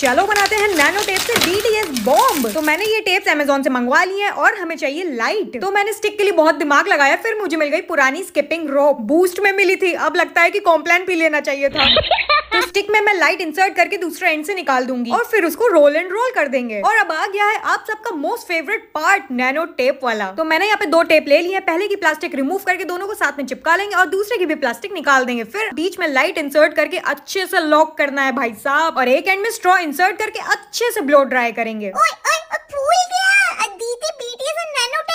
चलो बनाते हैं नैनो टेप से डीटीएस बॉम्ब तो मैंने ये टेप्स अमेजोन से मंगवा ली है और हमें चाहिए लाइट तो मैंने स्टिक के लिए बहुत दिमाग लगाया फिर मुझे मिल गई पुरानी स्किपिंग रोप बूस्ट में मिली थी अब लगता है कि कॉम्प्लेन भी लेना चाहिए था तो स्टिक में मैं लाइट इंसर्ट करके दूसरे एंड से निकाल दूंगी और फिर उसको रोल एंड रोल कर देंगे और अब आ गया है आप सबका most favourite part nano tape वाला तो मैंने यहाँ पे दो टेप ले ली है पहले की प्लास्टिक रिमूव करके दोनों को साथ में चिपका लेंगे और दूसरे की भी प्लास्टिक निकाल देंगे फिर बीच में लाइट इंसर्ट करके अच्छे से लॉक करना है भाई साहब और एक एंड में स्ट्रॉ इंसर्ट करके अच्छे से ब्लो ड्राई करेंगे